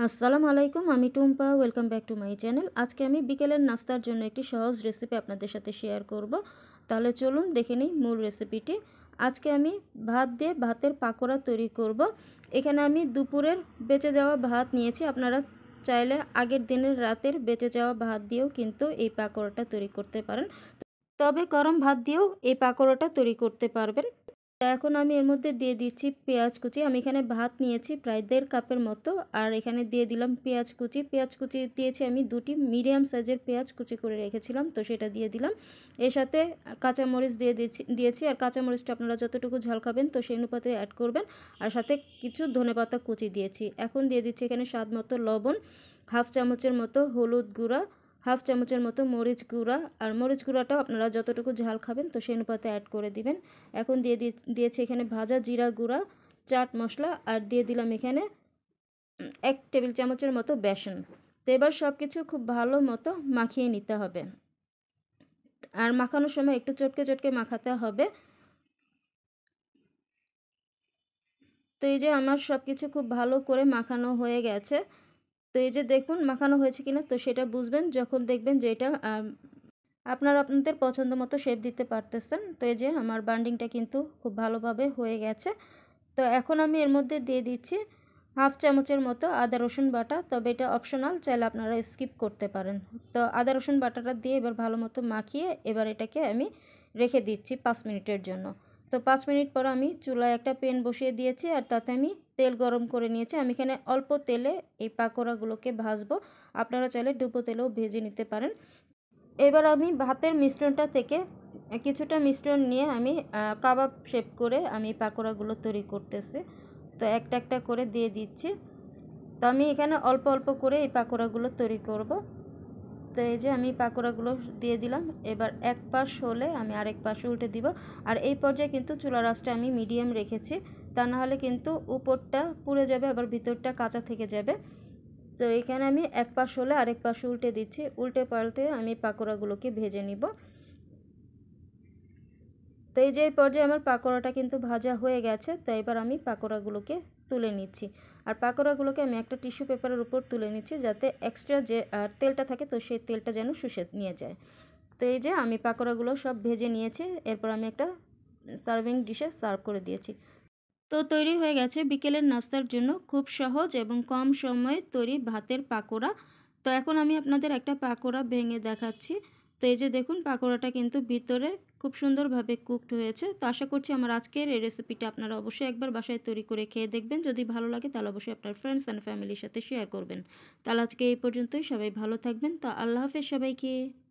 আসসালামু আলাইকুম আমি Tumpa welcome back to my channel আজকে আমি বিকেলের নাস্তার জন্য একটি সহজ রেসিপি আপনাদের সাথে শেয়ার করব তাহলে চলুন দেখে নিই মূল রেসিপিটি আজকে আমি ভাত দিয়ে ভাতের পাকোড়া তৈরি করব এখানে আমি দুপুরের বেঁচে যাওয়া ভাত নিয়েছি আপনারা চাইলে আগের দিনের রাতের বেঁচে যাওয়া ভাত দিয়েও কিন্তু এই পাকোড়াটা তৈরি করতে পারেন তবে গরম ভাত দিয়েও এই পাকোড়াটা তৈরি করতে পারবেন তো এখন আমি এর মধ্যে দিয়ে দিচ্ছি পেঁয়াজ কুচি আমি এখানে ভাত নিয়েছি প্রায় দেড় কাপের মতো আর এখানে দিয়ে দিলাম পেঁয়াজ কুচি পেঁয়াজ কুচি দিয়েছি আমি দুটি মিডিয়াম সাইজের পেঁয়াজ কুচি করে রেখেছিলাম তো সেটা দিয়ে দিলাম এর সাথে কাঁচামরিচ দিয়ে দিয়েছি দিয়েছি আর কাঁচামরিচটা আপনারা যতটুকু ঝাল খাবেন তো সেই অনুপাতে অ্যাড করবেন আর সাথে কিছু ধনেপাতা কুচি দিয়েছি এখন দিয়ে দিচ্ছি এখানে স্বাদ মতো লবণ হাফ চামচের মতো হলুদ গুঁড়া হাফ চামচের মতো মরিচ গুঁড়া আর মরিচ গুঁড়াটাও আপনারা যতটুকু ঝাল খাবেন তো সেই অনুপাতে অ্যাড করে দিবেন এখন দিয়ে দিয়েছি এখানে ভাজা জিরা গুঁড়া চাট মশলা আর দিয়ে দিলাম এখানে এক টেবিল চামচের মতো বেসন তো এবার সব কিছু খুব ভালো মতো মাখিয়ে নিতে হবে আর মাখানোর সময় একটু চটকে চটকে মাখাতে হবে তো এই যে আমার সব কিছু খুব ভালো করে মাখানো হয়ে গেছে তো এই যে দেখুন মাখানো হয়েছে কিনা তো সেটা বুঝবেন যখন দেখবেন যে এটা আপনার আপনাদের পছন্দ মতো শেপ দিতে পারতেছেন তো এই যে আমার বান্ডিংটা কিন্তু খুব ভালোভাবে হয়ে গেছে তো এখন আমি এর মধ্যে দিয়ে দিচ্ছি হাফ চামচের মতো আদা রসুন বাটা তবে এটা অপশনাল চাইলে আপনারা স্কিপ করতে পারেন তো আদা রসুন বাটাটা দিয়ে এবার ভালো মতো মাখিয়ে এবার এটাকে আমি রেখে দিচ্ছি পাঁচ মিনিটের জন্য তো পাঁচ মিনিট পর আমি চুলায় একটা পেন বসিয়ে দিয়েছি আর তাতে আমি তেল গরম করে নিয়েছি আমি এখানে অল্প তেলে এই পাকোড়াগুলোকে ভাজবো আপনারা চাইলে ডুবো তেলেও ভেজে নিতে পারেন এবার আমি ভাতের মিশ্রণটা থেকে কিছুটা মিশ্রণ নিয়ে আমি কাবাব শেপ করে আমি পাকোড়াগুলো তৈরি করতেছি তো একটা একটা করে দিয়ে দিচ্ছি তো আমি এখানে অল্প অল্প করে এই পাকোড়াগুলো তৈরি করব তো এই যে আমি পাকোড়াগুলো দিয়ে দিলাম এবার এক পাশ হলে আমি আরেক পাশে উল্টে দিব আর এই পর্যায়ে কিন্তু চুলা রাসটা আমি মিডিয়াম রেখেছি তা নাহলে কিন্তু উপরটা পুড়ে যাবে আবার ভিতরটা কাঁচা থেকে যাবে তো এখানে আমি এক পাশ হলে আরেক পাশে উল্টে দিচ্ছি উল্টে পাল্টে আমি পাকোড়াগুলোকে ভেজে নিব তো এই যে পর্যায়ে আমার পাকোড়াটা কিন্তু ভাজা হয়ে গেছে তো এবার আমি পাকোড়াগুলোকে তুলে নিচ্ছি আর পাকোড়াগুলোকে আমি একটা টিস্যু পেপারের উপর তুলে নিচ্ছি যাতে এক্সট্রা যে তেলটা থাকে তো সেই তেলটা যেন শুষে নিয়ে যায় তো এই যে আমি পাকোড়াগুলো সব ভেজে নিয়েছি এরপর আমি একটা সার্ভিং ডিশে সার্ভ করে দিয়েছি তো তৈরি হয়ে গেছে বিকেলের নাস্তার জন্য খুব সহজ এবং কম সময়ে তৈরি ভাতের পাকোড়া তো এখন আমি আপনাদের একটা পাকোড়া ভেঙে দেখাচ্ছি তো এই যে দেখুন পাকোড়াটা কিন্তু ভিতরে খুব সুন্দরভাবে কুকড হয়েছে তো আশা করছি আমার আজকের এই রেসিপিটা আপনারা অবশ্যই একবার বাসায় তৈরি করে খেয়ে দেখবেন যদি ভালো লাগে তাহলে অবশ্যই আপনার ফ্রেন্ডস অ্যান্ড ফ্যামিলির সাথে শেয়ার করবেন তাহলে আজকে এই পর্যন্তই সবাই ভালো থাকবেন তো আল্লাহ হাফেজ সবাইকে